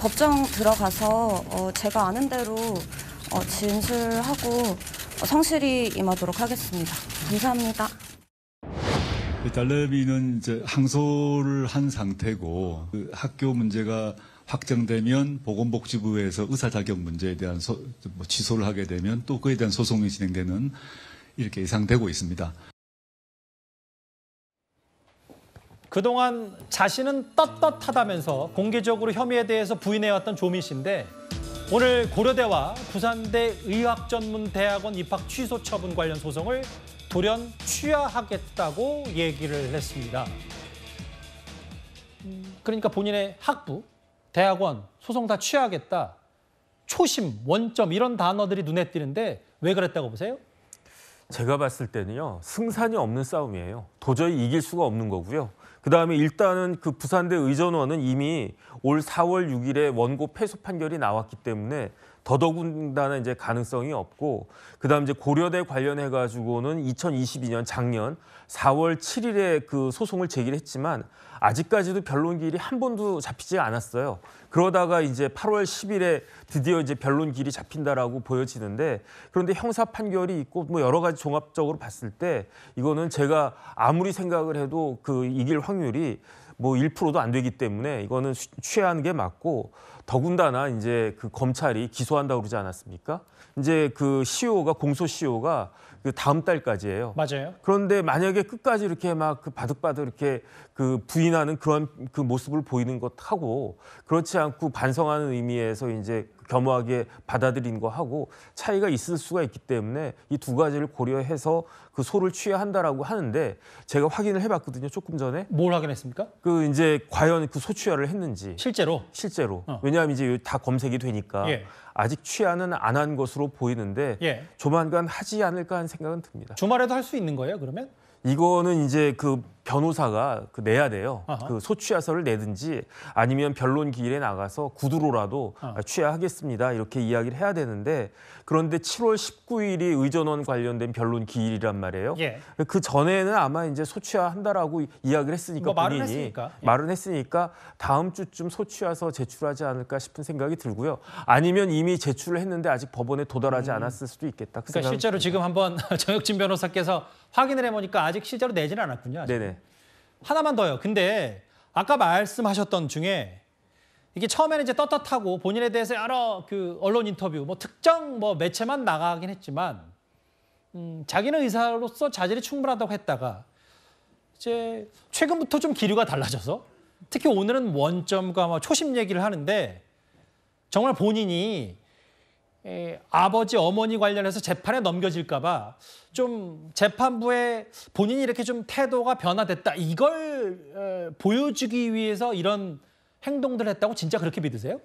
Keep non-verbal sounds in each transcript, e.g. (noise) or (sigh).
법정 들어가서 어, 제가 아는 대로 어, 진술하고 어, 성실히 임하도록 하겠습니다. 감사합니다. 달레비는 이제 항소를 한 상태고 그 학교 문제가 확정되면 보건복지부에서 의사 자격 문제에 대한 소, 뭐 취소를 하게 되면 또 그에 대한 소송이 진행되는 이렇게 예상되고 있습니다. 그동안 자신은 떳떳하다면서 공개적으로 혐의에 대해서 부인해왔던 조미 씨인데 오늘 고려대와 부산대 의학전문대학원 입학 취소 처분 관련 소송을 돌연 취하하겠다고 얘기를 했습니다. 그러니까 본인의 학부, 대학원, 소송 다 취하겠다, 초심, 원점 이런 단어들이 눈에 띄는데 왜 그랬다고 보세요? 제가 봤을 때는요. 승산이 없는 싸움이에요. 도저히 이길 수가 없는 거고요. 그다음에 일단은 그 부산대 의전원은 이미 올 4월 6일에 원고 패소 판결이 나왔기 때문에 더더군다나 이제 가능성이 없고 그다음 이제 고려대 관련해 가지고는 2022년 작년 4월 7일에 그 소송을 제기했지만 아직까지도 변론 길이 한 번도 잡히지 않았어요. 그러다가 이제 8월 10일에 드디어 이제 변론 길이 잡힌다라고 보여지는데 그런데 형사 판결이 있고 뭐 여러 가지 종합적으로 봤을 때 이거는 제가 아무리 생각을 해도 그 이길 확률이 뭐 1%도 안 되기 때문에 이거는 취하는 게 맞고 더군다나 이제 그 검찰이 기소한다고 그러지 않았습니까? 이제 그 c e o 가 공소 c e o 가그 다음 달까지예요. 맞아요. 그런데 만약에 끝까지 이렇게 막 그 바득바득 이렇게 그 부인하는 그런 그 모습을 보이는 것하고 그렇지 않고 반성하는 의미에서 이제 겸허하게 받아들인 거 하고 차이가 있을 수가 있기 때문에 이 두 가지를 고려해서 그 소를 취해야 한다라고 하는데 제가 확인을 해봤거든요 조금 전에 뭘 확인했습니까? 그 이제 과연 그 소취하를 했는지 실제로 실제로 어. 왜냐하면 이제 다 검색이 되니까 예. 아직 취하는 안 한 것으로 보이는데 예. 조만간 하지 않을까 하는 생각은 듭니다. 주말에도 할 수 있는 거예요 그러면? 이거는 이제 그 변호사가 그 내야 돼요. 아하. 그 소취하서를 내든지 아니면 변론 기일에 나가서 구두로라도 아. 아 취하하겠습니다. 이렇게 이야기를 해야 되는데 그런데 7월 19일이 의전원 관련된 변론 기일이란 말이에요. 예. 그 전에는 아마 이제 소취한다라고 이야기를 했으니까 뭐 본인이 말은 했으니까. 예. 말은 했으니까 다음 주쯤 소취하서 제출하지 않을까 싶은 생각이 들고요. 아니면 이미 제출을 했는데 아직 법원에 도달하지 음. 않았을 수도 있겠다. 그 그러니까 실제로 지금 한번 (laughs) 정혁진 변호사께서 확인을 해보니까 아직 실제로 내지는 않았군요. 아직. 네네. 하나만 더요. 근데 아까 말씀하셨던 중에 이게 처음에는 이제 떳떳하고 본인에 대해서 여러 그 언론 인터뷰, 뭐 특정 뭐 매체만 나가긴 했지만 음, 자기는 의사로서 자질이 충분하다고 했다가 이제 최근부터 좀 기류가 달라져서 특히 오늘은 원점과 뭐 초심 얘기를 하는데 정말 본인이 에, 아버지 어머니 관련해서 재판에 넘겨질까봐 좀재판부에 본인이 이렇게 좀 태도가 변화됐다 이걸 에, 보여주기 위해서 이런 행동들을 했다고 진짜 그렇게 믿으세요?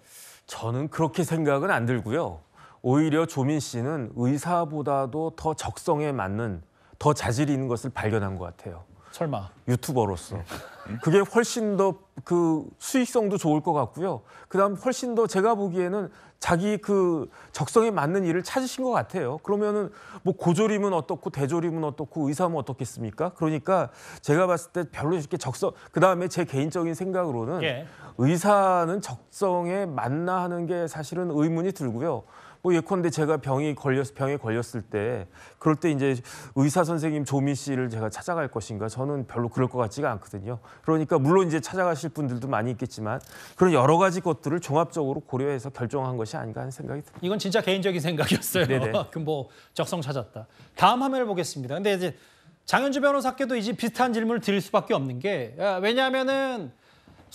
저는 그렇게 생각은 안 들고요. 오히려 조민 씨는 의사보다도 더 적성에 맞는 더 자질 이 있는 것을 발견한 것 같아요. 설마 유튜버로서 그게 훨씬 더 그 수익성도 좋을 것 같고요. 그다음 훨씬 더 제가 보기에는 자기 그 적성에 맞는 일을 찾으신 것 같아요. 그러면은 뭐고졸이면 어떻고 대졸이면 어떻고 의사면 어떻겠습니까? 그러니까 제가 봤을 때 별로 이렇게 적성 그다음에 제 개인적인 생각으로는 예. 의사는 적성에 맞나 하는 게 사실은 의문이 들고요. 뭐 예컨대 제가 병이 걸렸 병에 걸렸을 때 그럴 때 이제 의사 선생님 조미 씨를 제가 찾아갈 것인가 저는 별로 그럴 것 같지가 않거든요. 그러니까 물론 이제 찾아가실 분들도 많이 있겠지만 그런 여러 가지 것들을 종합적으로 고려해서 결정한 것이 아닌가 하는 생각이 듭니다. 이건 진짜 개인적인 생각이었어요. (laughs) 그뭐 적성 찾았다. 다음 화면을 보겠습니다. 근데 이제 장현주 변호사께도 이제 비슷한 질문을 드릴 수밖에 없는 게 아, 왜냐하면은.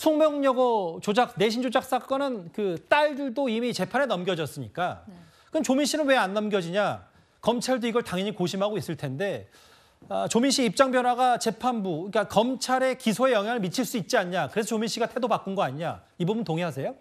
송명여고 조작 내신 조작 사건은 그 딸들도 이미 재판에 넘겨졌으니까 네. 그럼 조민 씨는 왜 안 넘겨지냐? 검찰도 이걸 당연히 고심하고 있을 텐데 아, 조민 씨 입장 변화가 재판부 그러니까 검찰의 기소에 영향을 미칠 수 있지 않냐? 그래서 조민 씨가 태도 바꾼 거 아니냐? 이 부분 동의하세요?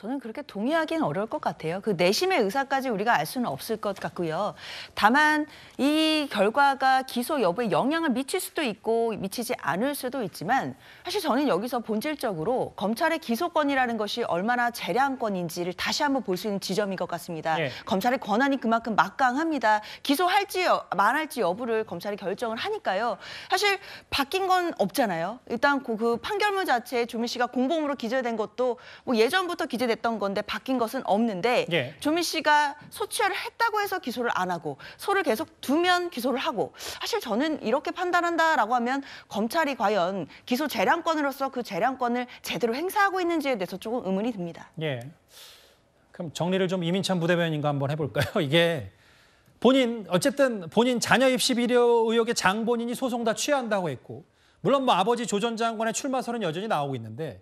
저는 그렇게 동의하기는 어려울 것 같아요. 그 내심의 의사까지 우리가 알 수는 없을 것 같고요. 다만 이 결과가 기소 여부에 영향을 미칠 수도 있고 미치지 않을 수도 있지만 사실 저는 여기서 본질적으로 검찰의 기소권이라는 것이 얼마나 재량권인지를 다시 한번 볼 수 있는 지점인 것 같습니다. 네. 검찰의 권한이 그만큼 막강합니다. 기소할지 말할지 여부를 검찰이 결정을 하니까요. 사실 바뀐 건 없잖아요. 일단 그, 그 판결문 자체에 조민 씨가 공범으로 기재된 것도 뭐 예전부터 기재 됐던 건데 바뀐 것은 없는데 예. 조민 씨가 소취를 했다고 해서 기소를 안 하고 소를 계속 두면 기소를 하고 사실 저는 이렇게 판단한다라고 하면 검찰이 과연 기소 재량권으로서 그 재량권을 제대로 행사하고 있는지에 대해서 조금 의문이 듭니다. 예. 그럼 정리를 좀 이민찬 부대변인과 한번 해볼까요? (laughs) 이게 본인 어쨌든 본인 자녀 입시 비료 의혹의 장 본인이 소송 다 취한다고 했고 물론 뭐 아버지 조 전 장관의 출마설은 여전히 나오고 있는데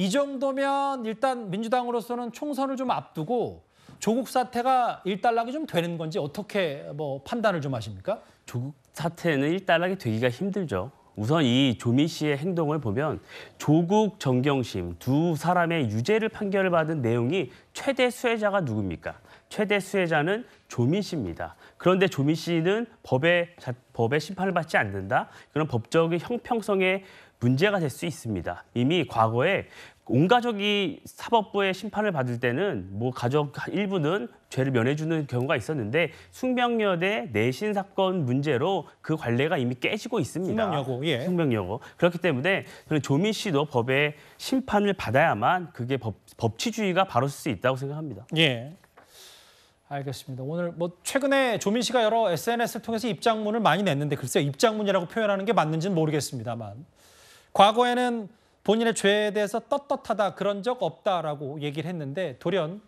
이 정도면 일단 민주당으로서는 총선을 좀 앞두고 조국 사태가 일단락이 좀 되는 건지 어떻게 뭐 판단을 좀 하십니까? 조국 사태는 일단락이 되기가 힘들죠. 우선 이조미 씨의 행동을 보면 조국 정경심 두 사람의 유죄를 판결을 받은 내용이 최대 수혜자가 누굽니까? 최대 수혜자는 조미 씨입니다. 그런데 조미 씨는 법의 법의 심판을 받지 않는다. 그런 법적인 형평성에 문제가 될 수 있습니다. 이미 과거에 온 가족이 사법부의 심판을 받을 때는 뭐 가족 일부는 죄를 면해주는 경우가 있었는데 숙명여대 내신 사건 문제로 그 관례가 이미 깨지고 있습니다. 숭명여고, 예. 숙명여고 그렇기 때문에 저는 조민 씨도 법의 심판을 받아야만 그게 법, 법치주의가 바로 쓸 수 있다고 생각합니다. 예. 알겠습니다. 오늘 뭐 최근에 조민 씨가 여러 SNS를 통해서 입장문을 많이 냈는데 글쎄요 입장문이라고 표현하는 게 맞는지는 모르겠습니다만 과거에는 본인의 죄에 대해서 떳떳하다 그런 적 없다라고 얘기를 했는데 돌연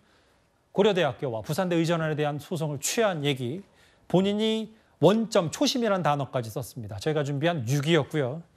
고려대학교와 부산대 의전원에 대한 소송을 취한 얘기 본인이 원점 초심이라는 단어까지 썼습니다. 저희가 준비한 6위였고요